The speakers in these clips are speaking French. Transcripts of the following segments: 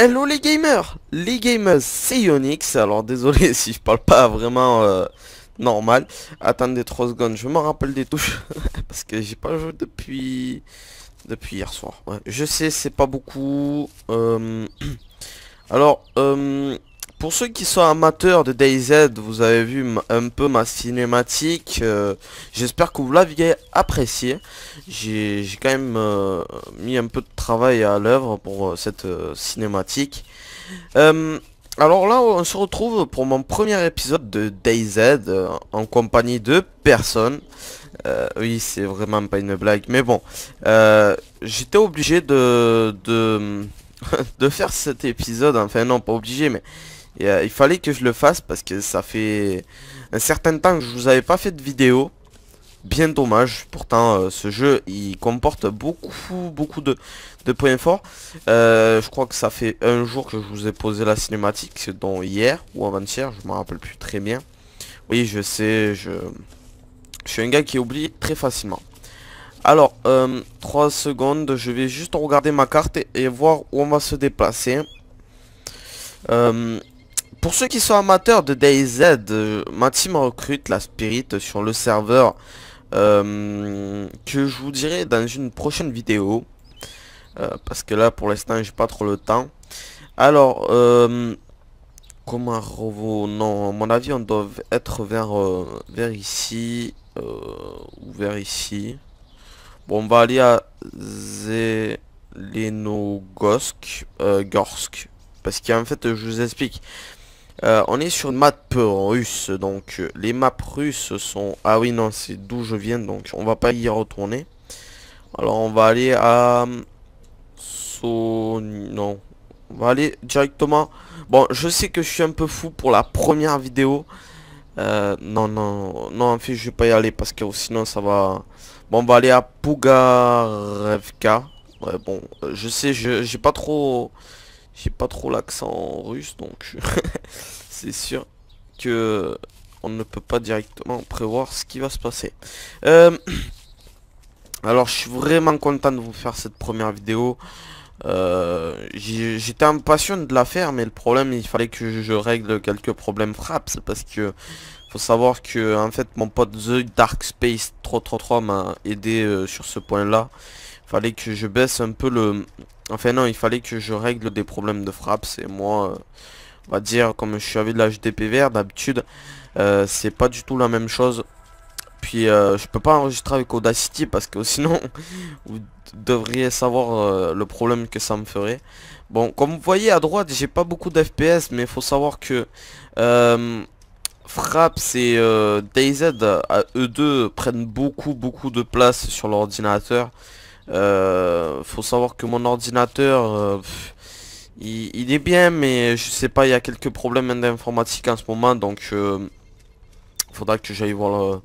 Hello les gamers Les gamers, c'est Yonix, alors désolé si je parle pas vraiment euh, normal. Attendez 3 secondes, je me rappelle des touches, parce que j'ai pas joué depuis depuis hier soir. Je sais, c'est pas beaucoup. Euh, alors, euh... Pour ceux qui sont amateurs de DayZ, vous avez vu un peu ma cinématique. Euh, j'espère que vous l'aviez apprécié. J'ai quand même euh, mis un peu de travail à l'œuvre pour euh, cette cinématique. alors là, on se retrouve pour mon premier épisode de DayZ en compagnie de personnes. oui, c'est vraiment pas une blague, mais bon. J'étais obligé de de faire cet épisode, enfin non pas obligé mais euh, il fallait que je le fasse parce que ça fait un certain temps que je vous avais pas fait de vidéo. Bien dommage. Pourtant, euh, ce jeu, il comporte beaucoup, beaucoup de, points forts. Euh, je crois que ça fait un jour que je vous ai posé la cinématique, C'est dont hier ou avant-hier, je m'en rappelle plus très bien. Oui, je sais, je... Je suis un gars qui oublie très facilement. Alors, 3 secondes, je vais juste regarder ma carte et, voir où on va se déplacer. Euh, pour ceux qui sont amateurs de DayZ, ma team recrute la Spirit sur le serveur euh, que je vous dirai dans une prochaine vidéo. Euh, parce que là, pour l'instant, j'ai pas trop le temps. Alors, euh, comment à mon avis, on doit être vers, vers ici ou vers ici. Bon, on va aller à Zelenogorsk, Gorsk. Parce qu'en fait, je vous explique. Euh, on est sur une map euh, russe, donc euh, les maps russes sont... Ah oui, non, c'est d'où je viens, donc on va pas y retourner. Alors on va aller à... So... Non. On va aller directement... Bon, je sais que je suis un peu fou pour la première vidéo. non, non, non, en fait, je vais pas y aller parce que sinon ça va... Bon, on va aller à Pugarevka. Ouais, bon, je sais, je j'ai pas trop... J'ai pas trop l'accent russe donc c'est sûr que on ne peut pas directement prévoir ce qui va se passer. Euh, alors je suis vraiment content de vous faire cette première vidéo. Euh, j'étais impatient de la faire mais le problème il fallait que je règle quelques problèmes frappes parce que faut savoir que en fait mon pote The Dark Space 333 m'a aidé euh, sur ce point là. Fallait que je baisse un peu le, Enfin non, il fallait que je règle des problèmes de frappe. C'est moi, euh, on va dire, comme je suis avec de la d'habitude, euh, c'est pas du tout la même chose. Puis euh, je peux pas enregistrer avec Audacity parce que sinon, vous devriez savoir le problème que ça me ferait. Bon, comme vous voyez à droite, j'ai pas beaucoup d'FPS, mais il faut savoir que... Frappe c'est DayZ, E2 prennent beaucoup beaucoup de place sur l'ordinateur euh, faut savoir que mon ordinateur... Euh, il, est bien mais je sais pas il y a quelques problèmes d'informatique en ce moment donc il euh, faudra que j'aille voir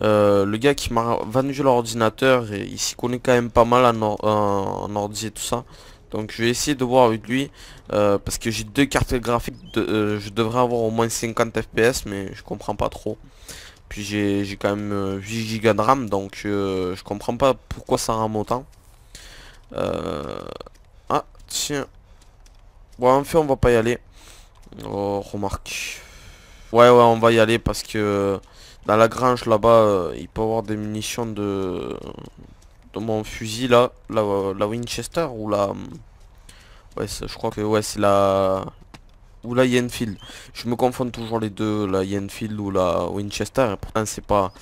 le, gars qui m'a vendu l'ordinateur et il s'y connaît quand même pas mal en, ordi et tout ça donc je vais essayer de voir avec lui parce que j'ai deux cartes graphiques je devrais avoir au moins 50 fps mais je comprends pas trop puis j'ai quand même 8 euh, gigas de RAM, donc euh, je comprends pas pourquoi ça rame autant. Euh, ah, tiens. Bon, en fait, on va pas y aller. Oh, remarque. Ouais, ouais, on va y aller parce que dans la grange là-bas, il peut avoir des munitions de, de mon fusil là, la, la Winchester ou la... Ouais, je crois que ouais, c'est la, ou la Yenfield. Je me confonds toujours les deux, la Yenfield ou la Winchester. Et pourtant c'est pas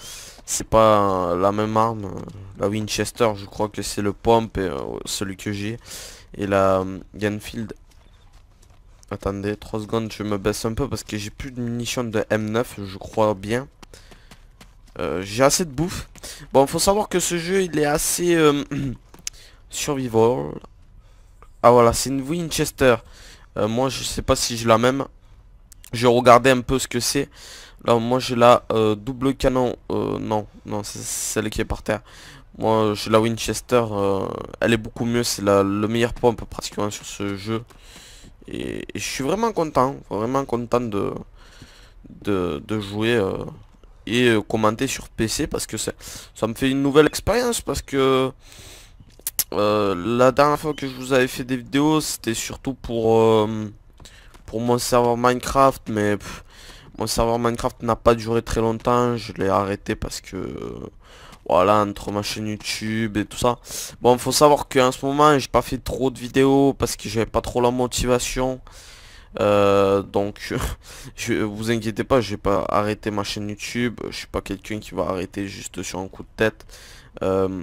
c'est pas la même arme. La Winchester, je crois que c'est le pompe, et, euh, celui que j'ai. Et la euh, Yenfield. Attendez, trois secondes, je me baisse un peu parce que j'ai plus de munitions de M9, je crois bien. Euh, j'ai assez de bouffe. Bon, faut savoir que ce jeu, il est assez survival. Ah voilà, c'est une Winchester. Euh, moi, je sais pas si je la même. Je regardais un peu ce que c'est. Là, moi, j'ai la euh, double canon. Euh, non, non, c'est celle qui est par terre. Moi, j'ai la Winchester. elle est beaucoup mieux. C'est le meilleur pompe pratiquement sur ce jeu. Et, je suis vraiment content. Vraiment content de, de, jouer et commenter sur PC parce que ça, ça me fait une nouvelle expérience. Parce que euh, la dernière fois que je vous avais fait des vidéos, c'était surtout pour, euh, pour mon serveur Minecraft, mais mon serveur Minecraft n'a pas duré très longtemps, je l'ai arrêté parce que... Euh, voilà, entre ma chaîne YouTube et tout ça. Bon, faut savoir qu'en ce moment, j'ai pas fait trop de vidéos parce que j'avais pas trop la motivation. donc, je, vous inquiétez pas, j'ai pas arrêté ma chaîne YouTube. Je suis pas quelqu'un qui va arrêter juste sur un coup de tête. Euh,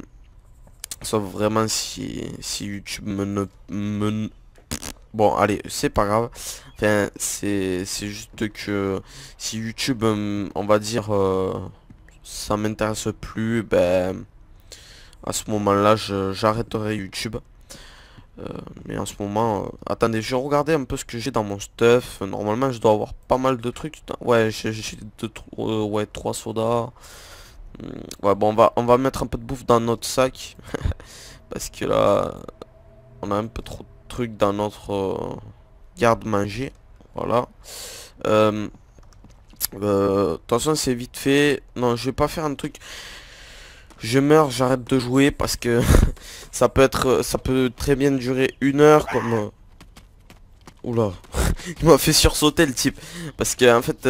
Sauf vraiment si, si YouTube me ne... Me... Bon, allez, c'est pas grave. Enfin, c'est juste que si YouTube, hum, on va dire, euh, ça m'intéresse plus, ben, à ce moment-là, j'arrêterai YouTube. Euh, mais en ce moment, euh, attendez, je vais regarder un peu ce que j'ai dans mon stuff. Normalement, je dois avoir pas mal de trucs. Ouais, j'ai deux, trois sodas. Mm, ouais bon on va on va mettre un peu de bouffe dans notre sac Parce que là On a un peu trop de trucs dans notre euh, garde manger Voilà Attention euh, euh, c'est vite fait Non je vais pas faire un truc Je meurs j'arrête de jouer parce que Ça peut être ça peut très bien durer une heure comme Oula Il m'a fait sursauter le type Parce que en fait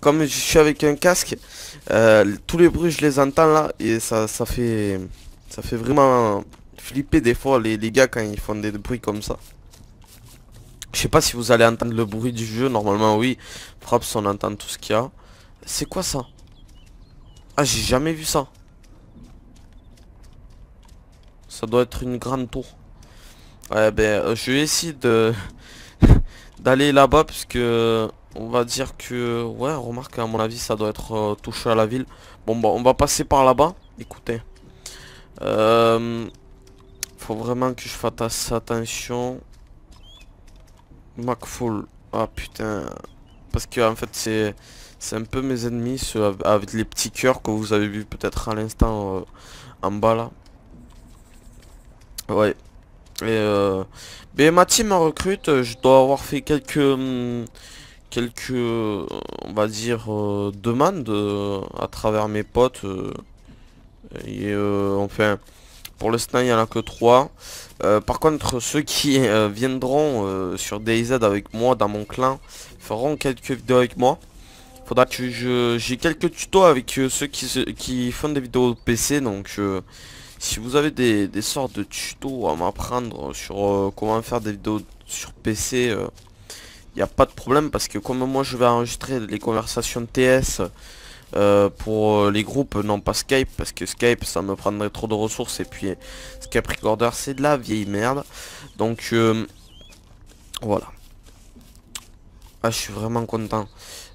comme je suis avec un casque, euh, tous les bruits je les entends là et ça, ça fait ça fait vraiment flipper des fois les, gars quand ils font des bruits comme ça. Je sais pas si vous allez entendre le bruit du jeu, normalement oui. Props on entend tout ce qu'il y a. C'est quoi ça Ah j'ai jamais vu ça. Ça doit être une grande tour. Ouais ben euh, je vais essayer de d'aller là-bas parce que on va dire que... Ouais, remarque, à mon avis, ça doit être euh, touché à la ville. Bon, bah, on va passer par là-bas. Écoutez. Euh, faut vraiment que je fasse attention. MacFull, Ah, putain. Parce que, en fait, c'est... C'est un peu mes ennemis, ceux avec les petits cœurs que vous avez vu peut-être à l'instant euh, en bas là. Ouais. Et euh, mais ben, ma team recrute, je dois avoir fait quelques... Hmm, quelques, on va dire, euh, demandes euh, à travers mes potes. Euh, et enfin, pour l'instant, il n'y en a que 3. par contre, ceux qui viendront sur DayZ avec moi dans mon clan feront quelques vidéos avec moi. Faudra que je j'ai quelques tutos avec ceux qui, qui font des vidéos PC. Donc, si vous avez des, des, sortes de tutos à m'apprendre sur comment faire des vidéos sur PC, a pas de problème parce que comme moi je vais enregistrer les conversations TS euh, pour euh, les groupes, non pas Skype, parce que Skype ça me prendrait trop de ressources et puis euh, Skype Recorder c'est de la vieille merde. Donc voilà. Ah je suis vraiment content.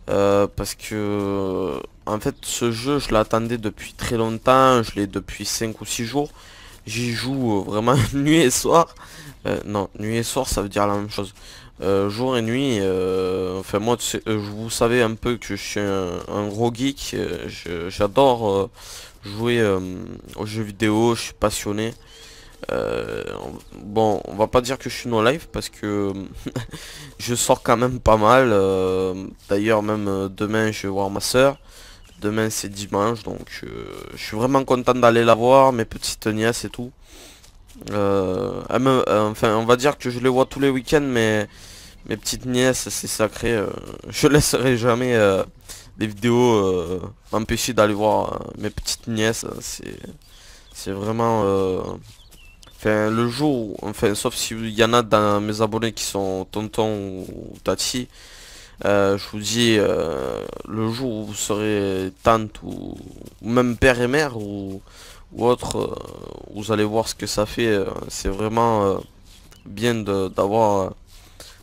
parce que en fait ce jeu je l'attendais depuis très longtemps, je l'ai depuis 5 ou 6 jours. J'y joue vraiment nuit et soir. non, nuit et soir ça veut dire la même chose. Euh, jour et nuit. Euh, enfin moi, euh, vous savez un peu que je suis un, gros geek. J'adore jouer aux jeux vidéo, je suis passionné. bon, on va pas dire que je suis no live parce que je sors quand même pas mal. D'ailleurs, même demain, je vais voir ma soeur. Demain, c'est dimanche, donc je suis vraiment content d'aller la voir, mes petites nièces et tout. enfin, on va dire que je les vois tous les week-ends, mais mes petites nièces, c'est sacré. Euh, je laisserai jamais euh, des vidéos euh, empêcher m'empêcher d'aller voir mes petites nièces. C'est, c'est vraiment... Enfin, le jour, enfin, sauf s'il y en a dans mes abonnés qui sont tonton ou tati, je vous dis, le jour où vous serez tante ou, même père et mère ou, ou autre, vous allez voir ce que ça fait. c'est vraiment bien d'avoir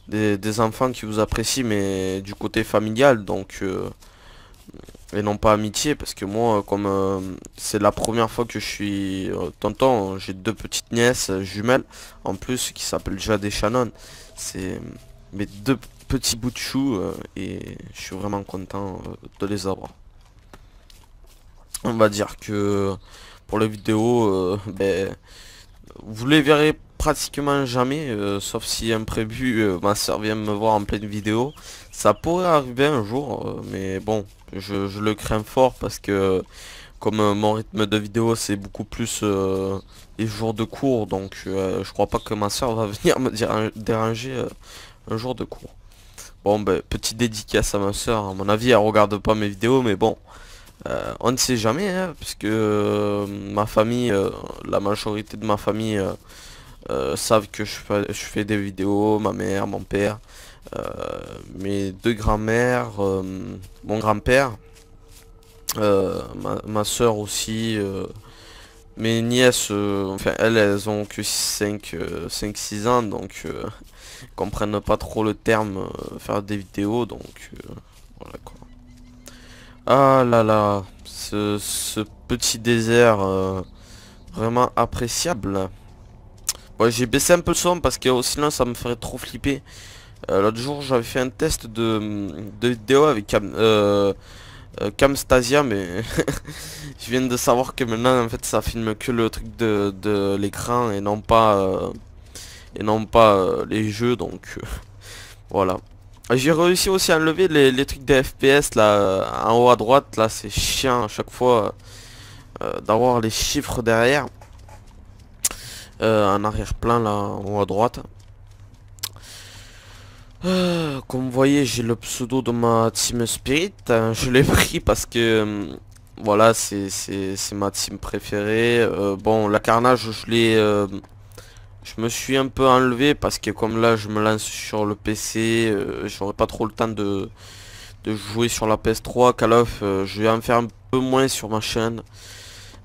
des, enfants qui vous apprécient mais du côté familial donc euh, et non pas amitié parce que moi comme euh, c'est la première fois que je suis euh, tonton j'ai deux petites nièces jumelles en plus qui s'appellent Jade des Shannon c'est mes deux petits bouts de chou et je suis vraiment content de les avoir on va dire que pour les vidéo ben, vous les verrez pratiquement jamais, euh, sauf si imprévu, euh, ma soeur vient me voir en pleine vidéo. Ça pourrait arriver un jour, euh, mais bon, je, le crains fort parce que comme mon rythme de vidéo c'est beaucoup plus les jours de cours, donc je crois pas que ma soeur va venir me déranger un jour de cours. Bon, ben, petite dédicace à ma soeur, à mon avis elle regarde pas mes vidéos, mais bon, on ne sait jamais, hein, puisque ma famille, la majorité de ma famille euh, savent que je fais, des vidéos, ma mère, mon père, euh, mes deux grands-mères, euh, mon grand-père, ma, soeur aussi, mes nièces, enfin elles, elles ont que 5-6 ans, donc comprennent pas trop le terme faire des vidéos, donc voilà quoi. Ah là là, ce, petit désert vraiment appréciable j'ai baissé un peu le son parce que oh, sinon ça me ferait trop flipper. Euh, l'autre jour j'avais fait un test de, vidéo avec euh, euh, Camstasia mais je viens de savoir que maintenant en fait ça filme que le truc de, l'écran et non pas et non pas les jeux donc voilà. J'ai réussi aussi à enlever les, les, trucs des FPS là en haut à droite là c'est chiant à chaque fois d'avoir les chiffres derrière. Euh, en arrière-plan là en haut à droite euh, comme vous voyez j'ai le pseudo de ma team spirit euh, je l'ai pris parce que voilà c'est ma team préférée bon la carnage je l'ai je me suis un peu enlevé parce que comme là je me lance sur le PC j'aurai j'aurais pas trop le temps de, de jouer sur la PS3 Call of je vais en faire un peu moins sur ma chaîne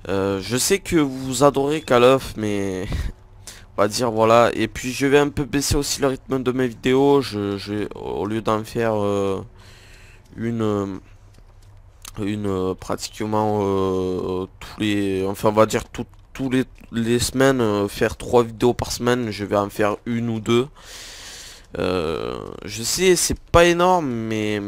euh, je sais que vous adorez Call of, mais on va dire voilà. Et puis je vais un peu baisser aussi le rythme de mes vidéos. Je, au lieu d'en faire euh, une euh, une pratiquement tous les enfin on va dire tous, tous les, les semaines faire trois vidéos par semaine je vais en faire une ou deux je sais c'est pas énorme mais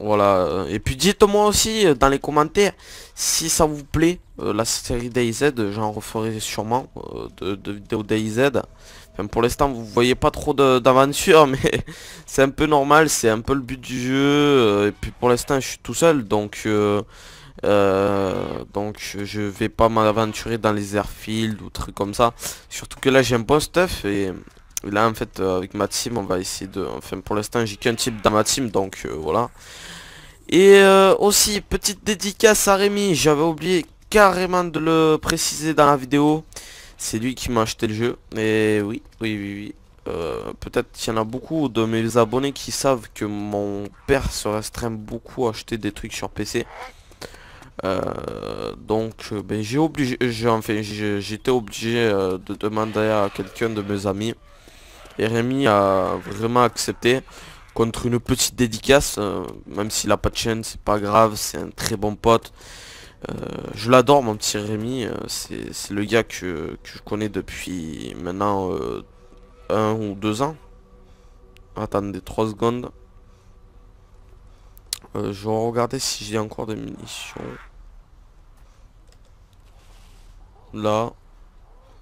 voilà. Euh, et puis dites-moi aussi euh, dans les commentaires si ça vous plaît, euh, la série DayZ. J'en referai sûrement de, vidéos DayZ. Enfin, pour l'instant, vous voyez pas trop d'aventure, mais c'est un peu normal. C'est un peu le but du jeu. Et puis pour l'instant, je suis tout seul. Donc... Euh, donc je vais pas m'aventurer dans les airfields ou trucs comme ça Surtout que là j'ai un bon stuff et là en fait euh, avec ma team on va essayer de... Enfin pour l'instant j'ai qu'un type dans ma team donc euh, voilà. Et euh, aussi petite dédicace à Rémi, j'avais oublié carrément de le préciser dans la vidéo. C'est lui qui m'a acheté le jeu. Et oui, oui, oui, oui. peut-être qu'il y en a beaucoup de mes abonnés qui savent que mon père se restreint beaucoup à acheter des trucs sur PC. donc ben, j'ai obligé, j'ai enfin, j'étais obligé de demander à quelqu'un de mes amis et Rémi a vraiment accepté contre une petite dédicace, euh, même s'il n'a pas de chaîne, c'est pas grave, c'est un très bon pote. Euh, je l'adore mon petit Rémi, euh, c'est le gars que, que, je connais depuis maintenant un ou deux ans. Attendez 3 secondes. je vais regarder si j'ai encore des munitions. Là.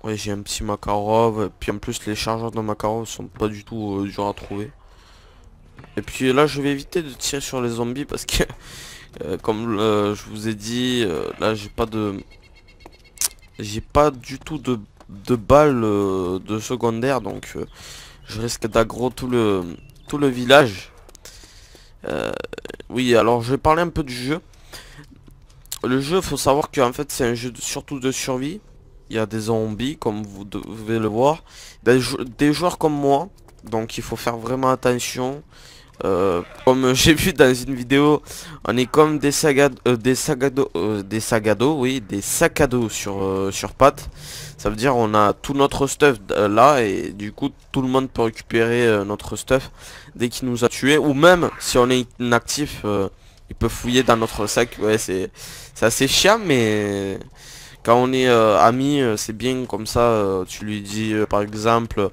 Ouais j'ai un petit Makarov, puis en plus les chargeurs de Makarov sont pas du tout euh, durs à trouver. Et puis là je vais éviter de tirer sur les zombies parce que euh, comme je vous ai dit, euh, là j'ai pas de... J'ai pas du tout de, de balles de secondaire donc je risque d'aggro tout le, tout le village. oui alors je vais parler un peu du jeu. Le jeu faut savoir que en fait c'est un jeu surtout de survie il y a des zombies comme vous devez le voir. Des, joueurs comme moi, donc il faut faire vraiment attention. Euh, comme j'ai vu dans une vidéo, on est comme des sagados, euh, des sagado euh, des oui, des sacs à dos sur, sur patte Ça veut dire on a tout notre stuff là et du coup tout le monde peut récupérer notre stuff dès qu'il nous a tué ou même si on est inactif, il peut fouiller dans notre sac. Ouais, c'est assez chiant mais quand on est euh, ami, amis, euh, c'est bien comme ça, euh, tu lui dis par exemple,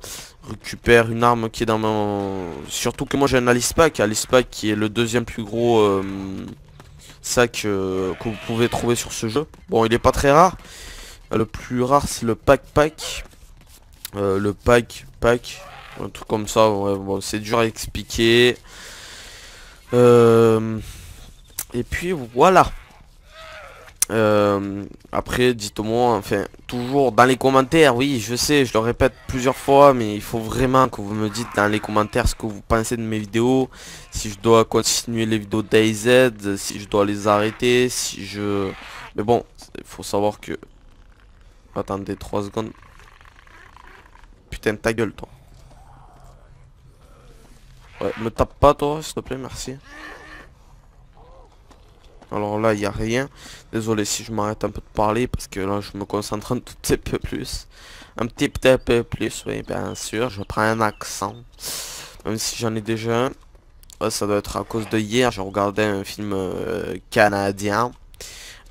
récupère une arme qui est dans mon... Surtout que moi j'ai un Alice Pack qui est le deuxième plus gros sac que vous pouvez trouver sur ce jeu. Bon, il est pas très rare. Le plus rare c'est le pack pack. le pack pack, un truc comme ça, c'est dur à expliquer. et puis voilà. Euh, après, dites-moi, enfin, toujours dans les commentaires, oui, je sais, je le répète plusieurs fois, mais il faut vraiment que vous me dites dans les commentaires ce que vous pensez de mes vidéos, si je dois continuer les vidéos d'AZ, si je dois les arrêter, si je... Mais bon, il faut savoir que... Attendez 3 secondes. Putain, ta gueule, toi. Ouais, me tape pas, toi, s'il te plaît, merci. Alors là, il n'y a rien. Désolé si je m'arrête un peu de parler parce que là, je me concentre un tout petit peu plus. Un petit, peu plus, oui, bien sûr. Je prends un accent. Même si j'en ai déjà un. Ah, ça doit être à cause de hier. J'ai regardé un film euh, canadien.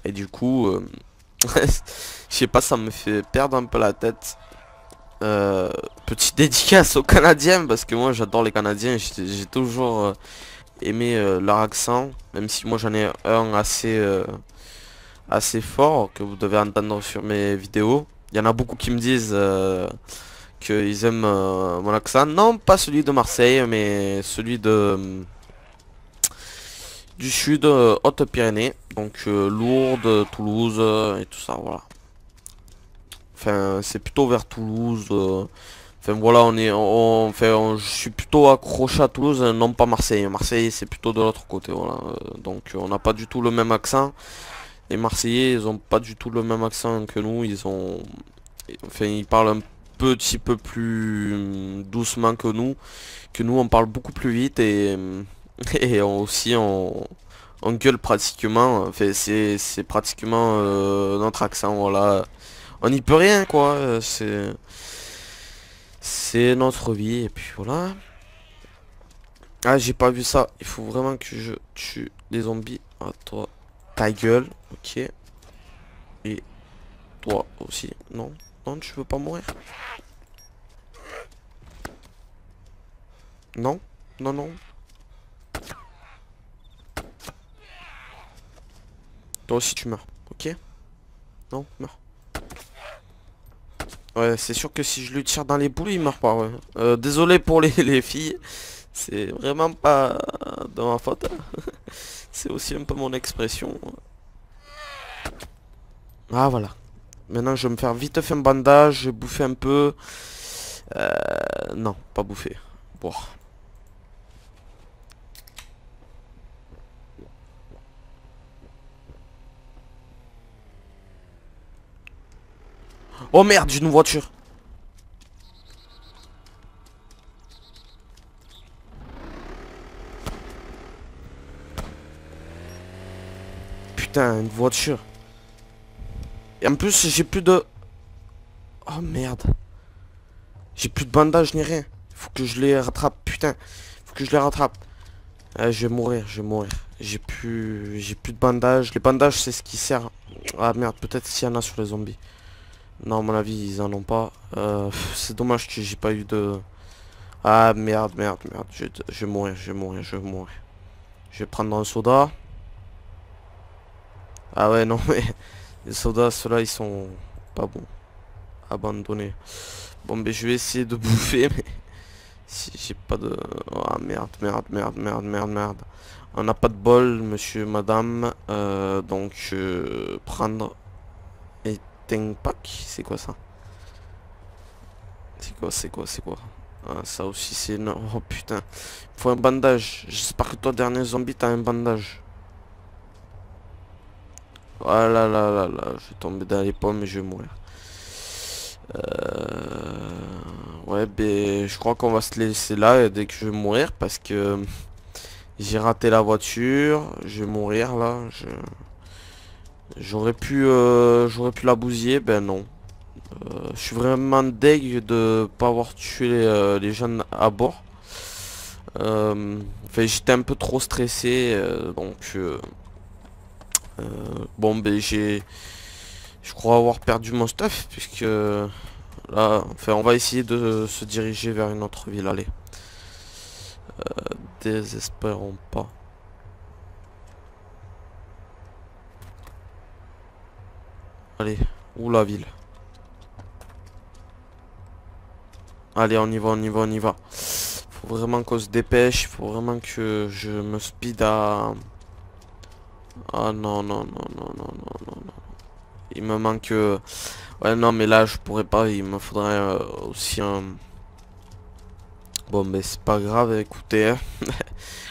Et du coup, euh, je sais pas, ça me fait perdre un peu la tête. Euh, petite dédicace aux Canadiens parce que moi j'adore les Canadiens. J'ai toujours aimer euh, leur accent, même si moi j'en ai un assez, euh, assez fort que vous devez entendre sur mes vidéos. Il y en a beaucoup qui me disent euh, qu'ils aiment mon accent. Non, pas celui de Marseille, mais celui de du sud, Haute-Pyrénées. Donc Lourdes, Toulouse et tout ça, voilà. Enfin, c'est plutôt vers Toulouse Enfin voilà, on est, on, enfin, on, je suis plutôt accroché à Toulouse, hein, non pas Marseille. Marseille, c'est plutôt de l'autre côté, voilà. Euh, donc on n'a pas du tout le même accent. Les Marseillais, ils ont pas du tout le même accent que nous. Ils ont, enfin, ils parlent un petit peu plus hum, doucement que nous. Que nous, on parle beaucoup plus vite et, hum, et aussi on, on gueule pratiquement. Enfin, c'est, pratiquement euh, notre accent, voilà. On n'y peut rien, quoi. Euh, c'est c'est notre vie, et puis voilà. Ah, j'ai pas vu ça. Il faut vraiment que je tue des zombies. à ah, toi, ta gueule, ok. Et toi aussi, non Non, tu veux pas mourir Non Non, non. Toi aussi tu meurs, ok Non, meurs. Ouais, c'est sûr que si je lui tire dans les boules, il meurt pas, ouais. Euh, désolé pour les, filles. C'est vraiment pas de ma faute. c'est aussi un peu mon expression. Ah, voilà. Maintenant, je vais me faire vite faire un bandage, je vais bouffer un peu. Euh, non, pas bouffer. Boire. Oh merde, j'ai une voiture. Putain, une voiture. Et en plus, j'ai plus de... Oh merde. J'ai plus de bandages ni rien. Faut que je les rattrape, putain. Faut que je les rattrape. Ah, je vais mourir, je vais mourir. J'ai plus... J'ai plus de bandages. Les bandages, c'est ce qui sert. Ah merde, peut-être s'il y en a sur les zombies. Non, à mon avis, ils en ont pas. Euh, c'est dommage que j'ai pas eu de... Ah, merde, merde, merde. Je, je vais mourir, je vais mourir, je vais mourir. Je vais prendre un soda. Ah ouais, non, mais... Les sodas, ceux-là, ils sont pas bons. Abandonnés. Bon, mais je vais essayer de bouffer, mais... Si j'ai pas de... Ah, merde, merde, merde, merde, merde, merde. On n'a pas de bol, monsieur, madame. Euh, donc, vais prendre Tengpak C'est quoi ça C'est quoi, c'est quoi, c'est quoi ah, ça aussi c'est énorme. Oh putain. Il faut un bandage. J'espère que toi, dernier zombie, t'as un bandage. Oh là là là là. Je vais tomber dans les pommes et je vais mourir. Euh, ouais, ben je crois qu'on va se laisser là dès que je vais mourir parce que euh, j'ai raté la voiture. Je vais mourir là. Je... J'aurais pu, euh, j'aurais pu la bousiller, ben non. Euh, je suis vraiment deg de pas avoir tué euh, les, jeunes à bord. j'étais un peu trop stressé, donc bon, ben j'ai, je crois avoir perdu mon stuff puisque là, enfin, on va essayer de se diriger vers une autre ville. Allez, désespérons pas. Allez, où la ville Allez, on y va, on y va, on y va. Faut vraiment qu'on se dépêche. Faut vraiment que je me speed à... Ah non, non, non, non, non, non, non, Il me manque... Euh, ouais, non, mais là, je pourrais pas. Il me faudrait euh, aussi un... Bon, mais ben, c'est pas grave, écoutez. Hein.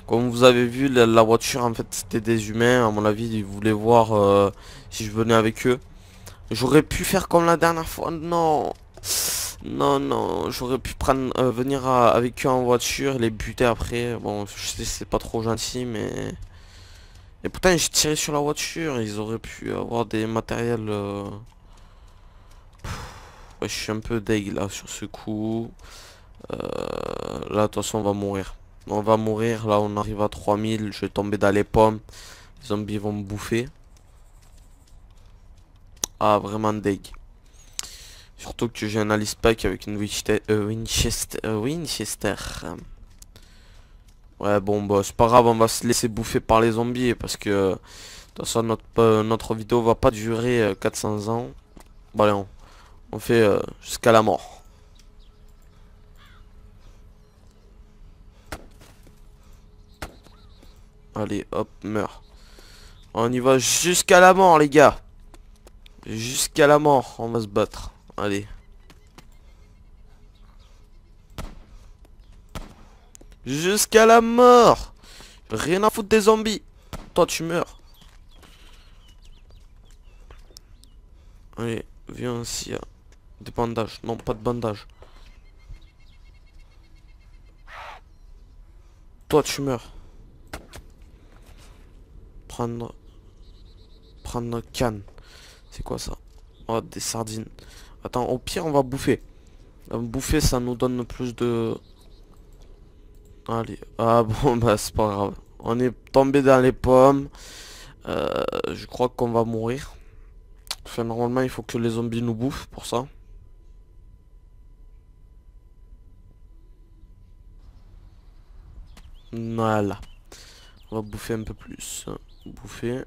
Comme vous avez vu, la, voiture, en fait, c'était des humains. À mon avis, ils voulaient voir euh, si je venais avec eux. J'aurais pu faire comme la dernière fois. Non. Non, non. J'aurais pu prendre, euh, venir avec eux en voiture, les buter après. Bon, je sais c'est pas trop gentil, mais... Et pourtant, j'ai tiré sur la voiture. Ils auraient pu avoir des matériels... Euh, je suis un peu deg là sur ce coup. Euh... Là, de toute façon, on va mourir. On va mourir. Là, on arrive à 3000. Je vais tomber dans les pommes. Les zombies vont me bouffer. Ah, vraiment deg. Surtout que j'ai un Alice Pack avec une Winchester... Euh, euh, Winchester, Ouais, bon, bah, c'est pas grave, on va se laisser bouffer par les zombies parce que... De toute façon, notre, euh, notre vidéo va pas durer 400 ans. Bon, allez, on, on fait jusqu'à la mort. Allez, hop, meurt. On y va jusqu'à la mort, les gars. Jusqu'à la mort, on va se battre. Allez. Jusqu'à la mort Rien à foutre des zombies Toi tu meurs Allez, viens ici hein. Des bandages, non pas de bandages Toi tu meurs Prendre Prendre canne c'est quoi ça Oh, des sardines. Attends, au pire, on va bouffer. Euh, bouffer, ça nous donne plus de... Allez. Ah bon, bah c'est pas grave. On est tombé dans les pommes. Euh, je crois qu'on va mourir. Enfin, normalement, il faut que les zombies nous bouffent pour ça. Voilà. On va bouffer un peu plus. Bouffer.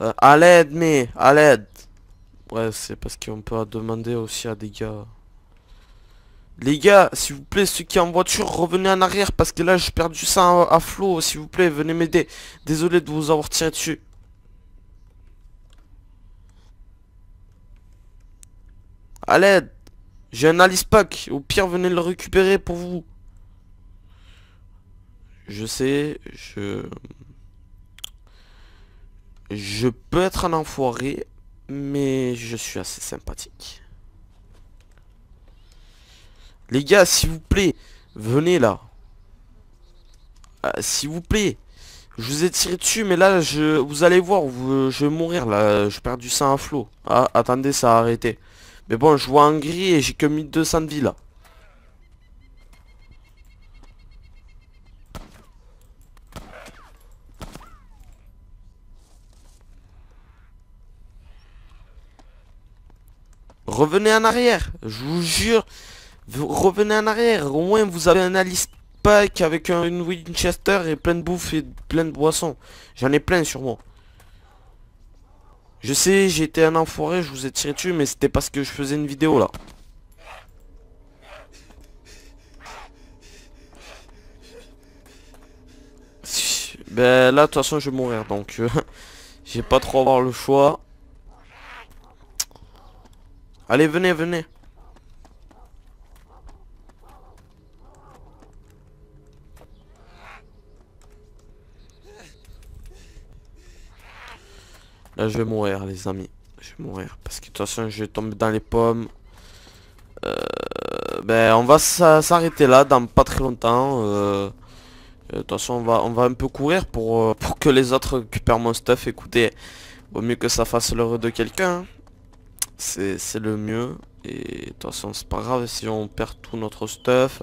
Euh, à l'aide, mais à l'aide. Ouais, c'est parce qu'on peut demander aussi à des gars. Les gars, s'il vous plaît, ceux qui sont en voiture, revenez en arrière parce que là, j'ai perdu ça à, à flot. S'il vous plaît, venez m'aider. Désolé de vous avoir tiré dessus. À l'aide. J'ai un Alice Pack. Au pire, venez le récupérer pour vous. Je sais, je... Je peux être un enfoiré, mais je suis assez sympathique. Les gars, s'il vous plaît, venez là. Ah, s'il vous plaît. Je vous ai tiré dessus, mais là, je, vous allez voir, je vais mourir, là. Je perds du sang à flot. Ah, attendez, ça a arrêté. Mais bon, je vois en gris et j'ai que 1200 de vie, là. revenez en arrière. Je vous jure, revenez en arrière. Au moins, vous avez un Alice Pike avec une Winchester et plein de bouffe et plein de boissons. J'en ai plein sur moi. Je sais, j'étais un enfoiré, je vous ai tiré dessus, mais c'était parce que je faisais une vidéo là. Ben là, de toute façon, je vais mourir, donc euh, j'ai pas trop avoir le choix. Allez, venez, venez. Là, je vais mourir, les amis. Je vais mourir. Parce que de toute façon, je vais tomber dans les pommes. Euh, ben, on va s'arrêter là dans pas très longtemps. Euh, euh, de toute façon, on va, on va un peu courir euh, pour, que les autres récupèrent mon stuff. Écoutez, vaut mieux que ça fasse l'heure de quelqu'un. Hein c'est le mieux. Et de toute façon, c'est pas grave si on perd tout notre stuff.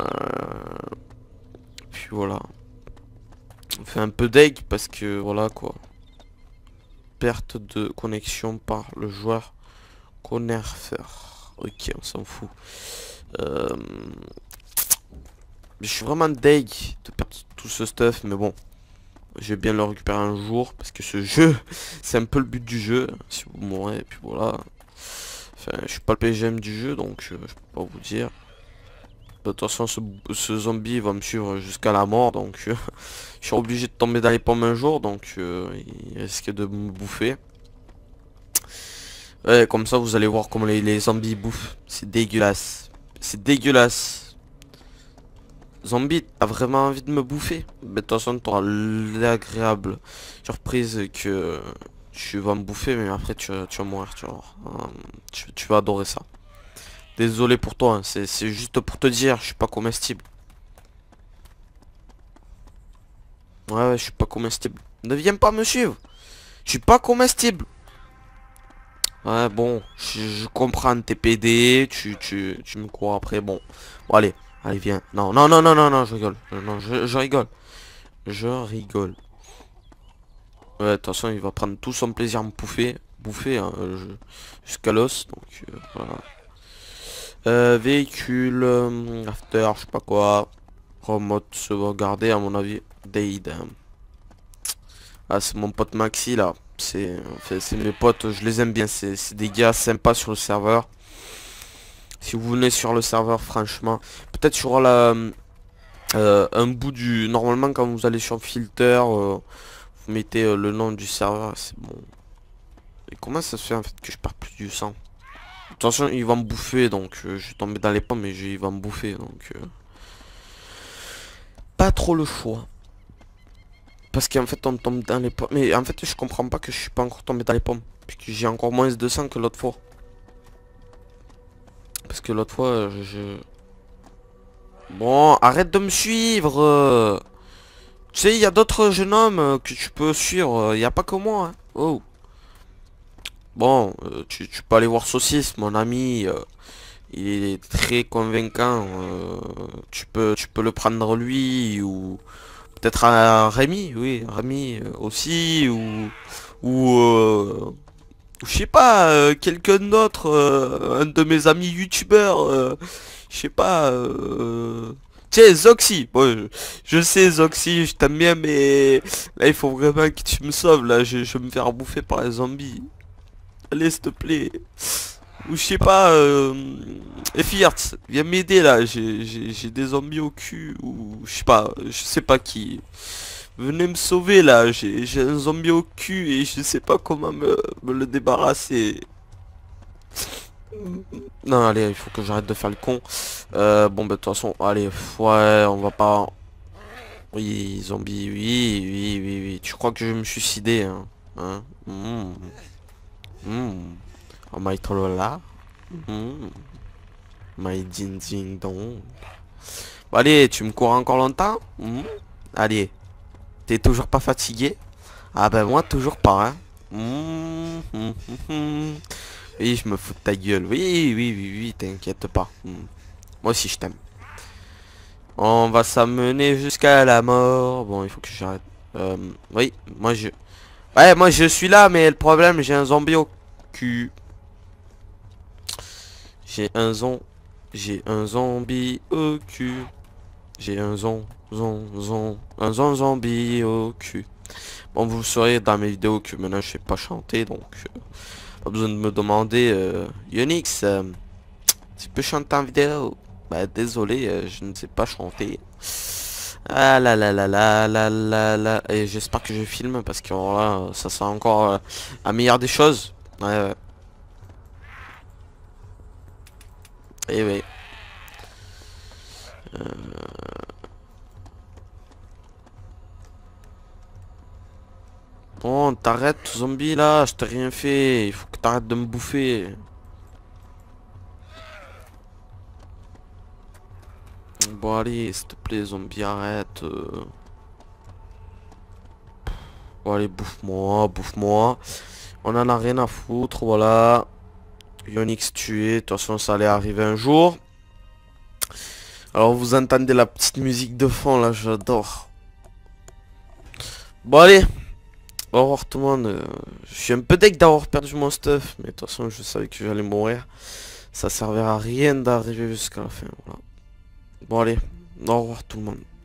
Euh, puis voilà. On fait un peu d'egg parce que voilà quoi. Perte de connexion par le joueur Connerfer. Ok, on s'en fout. Euh, je suis vraiment deg de perdre tout ce stuff, mais bon je vais bien le récupérer un jour parce que ce jeu, c'est un peu le but du jeu. Si vous mourrez, et puis voilà. Enfin, je suis pas le PGM du jeu, donc euh, je, peux pas vous dire. De toute façon, ce, zombie va me suivre jusqu'à la mort, donc euh, je suis obligé de tomber dans les pommes un jour, donc euh, il risque de me bouffer. Ouais, comme ça, vous allez voir comment les zombies bouffent. C'est dégueulasse. C'est dégueulasse. Zombie, t'as vraiment envie de me bouffer Mais de toute façon, t'auras l'agréable surprise que tu vas me bouffer, mais après tu, tu vas mourir, tu, vas, euh, tu, vas adorer ça. Désolé pour toi, hein. c'est juste pour te dire, je suis pas comestible. Ouais, je suis pas comestible. Ne viens pas me suivre Je suis pas comestible Ouais, bon, je, comprends tes PD, tu, tu, me crois après, Bon, allez il vient. Non, non, non, non, non, non, je rigole. Non, je, rigole. Je rigole. Ouais, attention, il va prendre tout son plaisir à me bouffer. Bouffer, hein, euh, jusqu'à l'os. Donc, euh, voilà. Euh, véhicule, after, je sais pas quoi. Remote se regarder à mon avis. Dade. Hein. à Ah, c'est mon pote Maxi, là. C'est c'est mes potes, je les aime bien. C'est des gars sympas sur le serveur. Si vous venez sur le serveur, franchement, Peut-être sur la, euh, un bout du... Normalement quand vous allez sur filter, euh, vous mettez euh, le nom du serveur, c'est bon. Et comment ça se fait en fait que je perds plus du sang Attention, il va me bouffer, donc je suis tombé dans les pommes, mais il va me bouffer, donc... Pas trop le choix. Parce qu'en fait on tombe dans les pommes. Mais en fait je comprends pas que je suis pas encore tombé dans les pommes. Puisque j'ai encore moins de sang que l'autre fois. Parce que l'autre fois je... Bon, arrête de me suivre. Tu sais, il y a d'autres jeunes hommes que tu peux suivre. Il n'y a pas que moi. Hein. Oh. Bon, euh, tu, peux aller voir Saucisse, mon ami. Euh, il est très convaincant. Euh, tu, peux, tu peux le prendre lui ou peut-être à Rémi, oui, Rémi aussi ou ou je sais pas, euh, quelqu'un d'autre, euh, un de mes amis youtubeurs, euh, je sais pas, tiens, Zoxy, je, sais Zoxy, je t'aime bien, mais là, il faut vraiment que tu me sauves, là, je, vais me faire bouffer par les zombies. Allez, s'il te plaît. Ou je sais pas, euh, viens m'aider, là, j'ai des zombies au cul, ou je sais pas, je sais pas qui... Venez me sauver là, j'ai un zombie au cul et je sais pas comment me, le débarrasser. Non, allez, il faut que j'arrête de faire le con. Euh, bon, bah de toute façon, allez, ouais, on va pas... Oui, zombie, oui, oui, oui, oui. Tu crois que je vais me suicider, hein, hein mmh. Oh, my là hmm. My ding ding dong. Bah, allez, tu me cours encore longtemps hmm. Allez. T'es toujours pas fatigué Ah ben moi toujours pas hein. Mmh, mmh, mmh, oui je me fous de ta gueule. Oui oui oui t'inquiète pas. Moi aussi je t'aime. On va s'amener jusqu'à la mort. Bon il faut que j'arrête. Euh, oui moi je... Ouais moi je suis là mais le problème j'ai un zombie au cul. J'ai un zombie J'ai un zombie au cul. J'ai un zon, zon, zon, un zon zombie au cul. Bon, vous saurez dans mes vidéos que maintenant je sais pas chanter, donc euh, pas besoin de me demander. Euh, Yonix, euh, tu peux chanter en vidéo Bah désolé, euh, je ne sais pas chanter. Ah là là là là là là là et j'espère que je filme parce que ça sera encore la meilleure des choses. Ouais ouais. Et eh oui. Euh. Bon, t'arrêtes zombie là, je t'ai rien fait, il faut que t'arrêtes de me bouffer. Bon allez, s'il te plaît zombie, arrête. Euh. Bon allez, bouffe-moi, bouffe-moi. On en a rien à foutre, voilà. Yonix tué, de toute façon ça allait arriver un jour. Alors vous entendez la petite musique de fond là, j'adore. Bon allez, au revoir tout le monde. Je suis un peu deck d'avoir perdu mon stuff, mais de toute façon je savais que j'allais mourir. Ça servira à rien d'arriver jusqu'à la fin. Bon allez, au revoir tout le monde.